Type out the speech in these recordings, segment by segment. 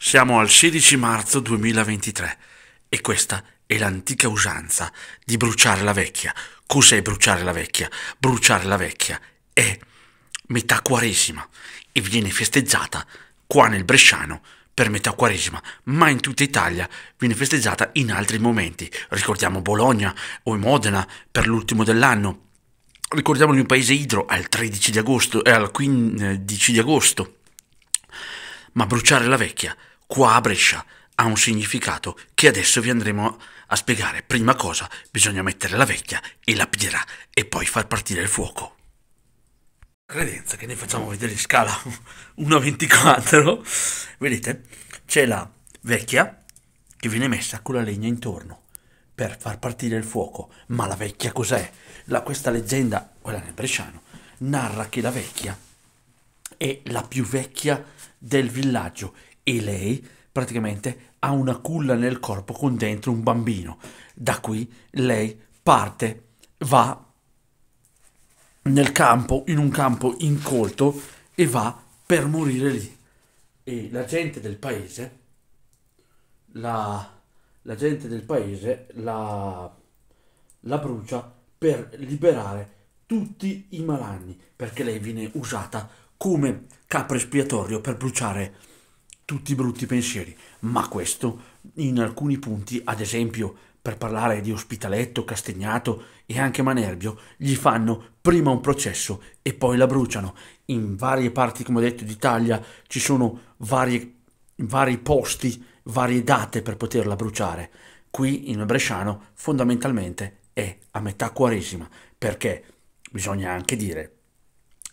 Siamo al 16 marzo 2023 e questa è l'antica usanza di bruciare la vecchia. Cos'è bruciare la vecchia? Bruciare la vecchia è metà quaresima e viene festeggiata qua nel Bresciano per metà quaresima, ma in tutta Italia viene festeggiata in altri momenti. Ricordiamo Bologna o Modena per l'ultimo dell'anno. Ricordiamo in un paese idro al 13 di agosto e eh, al 15 di agosto ma bruciare la vecchia, qua a Brescia, ha un significato che adesso vi andremo a spiegare. Prima cosa, bisogna mettere la vecchia e la pira e poi far partire il fuoco. Credenza che noi facciamo vedere in scala 1-24. Vedete? C'è la vecchia che viene messa con la legna intorno per far partire il fuoco. Ma la vecchia cos'è? questa leggenda, quella nel bresciano, narra che la vecchia è la più vecchia del villaggio e lei praticamente ha una culla nel corpo con dentro un bambino. Da qui lei parte, va nel campo, in un campo incolto e va per morire lì. E la gente del paese, la, la gente del paese la, la brucia per liberare tutti i malanni, perché lei viene usata come capro espiatorio per bruciare tutti i brutti pensieri, ma questo in alcuni punti, ad esempio per parlare di Ospitaletto, Castagnato e anche Manerbio, gli fanno prima un processo e poi la bruciano. In varie parti, come ho detto, d'Italia ci sono varie, vari posti, varie date per poterla bruciare. Qui in Bresciano fondamentalmente è a metà Quaresima, perché bisogna anche dire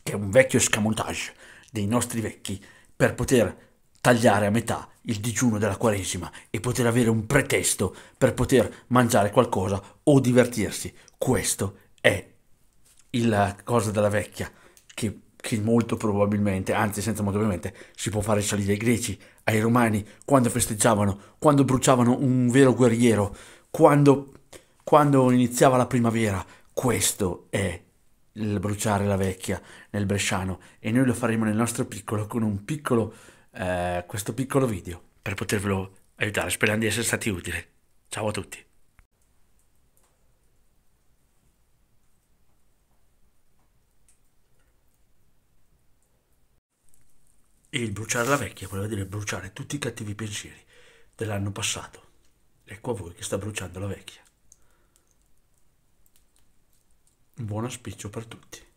che è un vecchio scamotage dei nostri vecchi, per poter tagliare a metà il digiuno della Quaresima e poter avere un pretesto per poter mangiare qualcosa o divertirsi. Questo è la cosa della vecchia che, che molto probabilmente, anzi senza molto probabilmente, si può fare salire ai greci, ai romani, quando festeggiavano, quando bruciavano un vero guerriero, quando, quando iniziava la primavera. Questo è il bruciare la vecchia nel bresciano e noi lo faremo nel nostro piccolo con un piccolo, eh, questo piccolo video per potervelo aiutare, sperando di essere stati utili. Ciao a tutti! il bruciare la vecchia voleva dire bruciare tutti i cattivi pensieri dell'anno passato. Ecco a voi che sta bruciando la vecchia. buon auspicio per tutti.